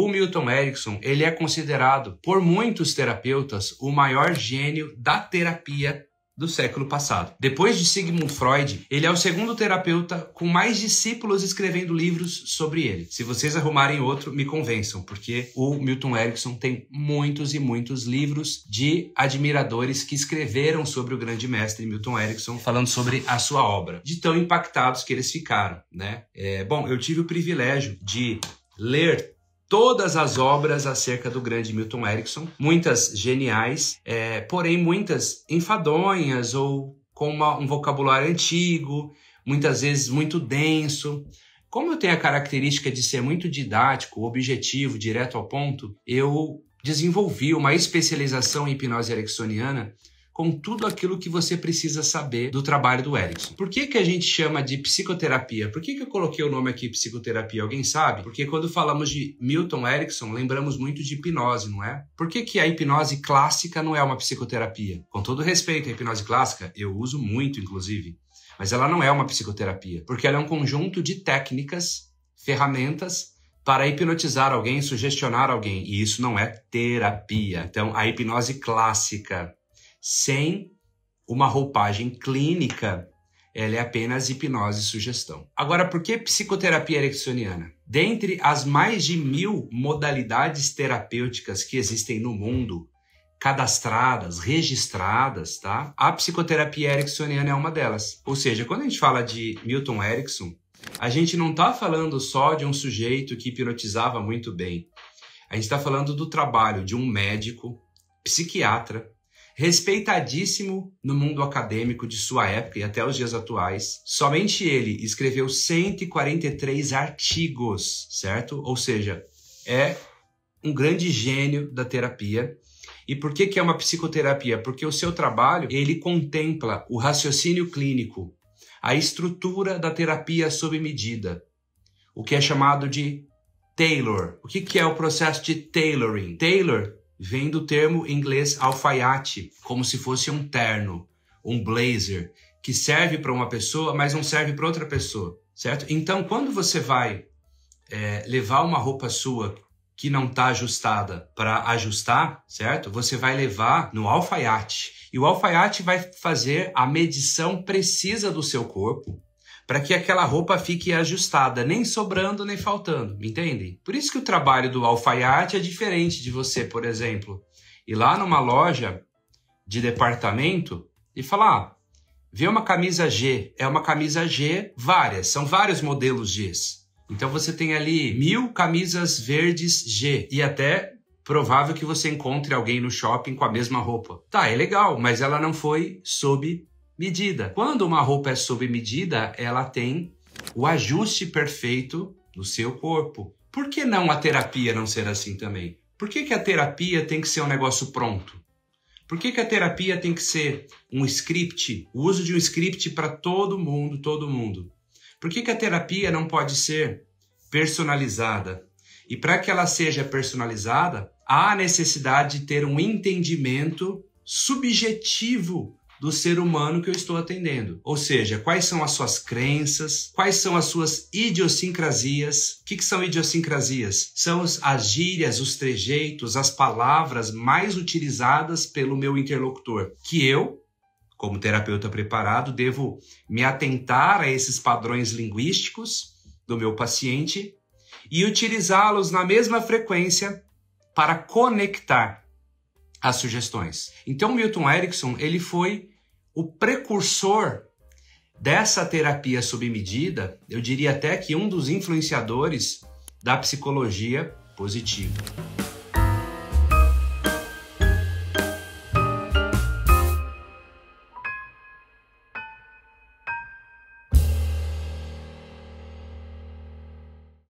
O Milton Erickson, ele é considerado por muitos terapeutas o maior gênio da terapia do século passado. Depois de Sigmund Freud, ele é o segundo terapeuta com mais discípulos escrevendo livros sobre ele. Se vocês arrumarem outro, me convençam, porque o Milton Erickson tem muitos e muitos livros de admiradores que escreveram sobre o grande mestre Milton Erickson, falando sobre a sua obra, de tão impactados que eles ficaram, né? É, bom, eu tive o privilégio de ler todas as obras acerca do grande Milton Erickson, muitas geniais, é, porém muitas enfadonhas ou com uma, um vocabulário antigo, muitas vezes muito denso. Como eu tenho a característica de ser muito didático, objetivo, direto ao ponto, eu desenvolvi uma especialização em hipnose ericksoniana com tudo aquilo que você precisa saber do trabalho do Erickson. Por que, que a gente chama de psicoterapia? Por que, que eu coloquei o nome aqui psicoterapia? Alguém sabe? Porque quando falamos de Milton Erickson, lembramos muito de hipnose, não é? Por que, que a hipnose clássica não é uma psicoterapia? Com todo respeito, a hipnose clássica eu uso muito, inclusive. Mas ela não é uma psicoterapia, porque ela é um conjunto de técnicas, ferramentas para hipnotizar alguém, sugestionar alguém. E isso não é terapia. Então, a hipnose clássica sem uma roupagem clínica, ela é apenas hipnose e sugestão. Agora, por que psicoterapia ericksoniana? Dentre as mais de mil modalidades terapêuticas que existem no mundo, cadastradas, registradas, tá? A psicoterapia ericksoniana é uma delas. Ou seja, quando a gente fala de Milton Erickson, a gente não está falando só de um sujeito que hipnotizava muito bem. A gente está falando do trabalho de um médico, psiquiatra, respeitadíssimo no mundo acadêmico de sua época e até os dias atuais. Somente ele escreveu 143 artigos, certo? Ou seja, é um grande gênio da terapia. E por que, que é uma psicoterapia? Porque o seu trabalho ele contempla o raciocínio clínico, a estrutura da terapia sob medida, o que é chamado de Taylor. O que, que é o processo de tailoring? Taylor vem do termo em inglês alfaiate, como se fosse um terno, um blazer, que serve para uma pessoa, mas não serve para outra pessoa, certo? Então, quando você vai é, levar uma roupa sua que não está ajustada para ajustar, certo? Você vai levar no alfaiate. E o alfaiate vai fazer a medição precisa do seu corpo para que aquela roupa fique ajustada, nem sobrando nem faltando, me entendem? Por isso que o trabalho do alfaiate é diferente de você, por exemplo, ir lá numa loja de departamento e falar: ah, vê uma camisa G, é uma camisa G várias, são vários modelos Gs. Então você tem ali mil camisas verdes G e até provável que você encontre alguém no shopping com a mesma roupa. Tá, é legal, mas ela não foi sob medida. Quando uma roupa é sob medida, ela tem o ajuste perfeito no seu corpo. Por que não a terapia não ser assim também? Por que, que a terapia tem que ser um negócio pronto? Por que, que a terapia tem que ser um script, o uso de um script para todo mundo, todo mundo? Por que, que a terapia não pode ser personalizada? E para que ela seja personalizada, há necessidade de ter um entendimento subjetivo do ser humano que eu estou atendendo. Ou seja, quais são as suas crenças, quais são as suas idiosincrasias. O que, que são idiosincrasias? São as gírias, os trejeitos, as palavras mais utilizadas pelo meu interlocutor, que eu, como terapeuta preparado, devo me atentar a esses padrões linguísticos do meu paciente e utilizá-los na mesma frequência para conectar as sugestões. Então, Milton Erickson ele foi o precursor dessa terapia sob medida. Eu diria até que um dos influenciadores da psicologia positiva.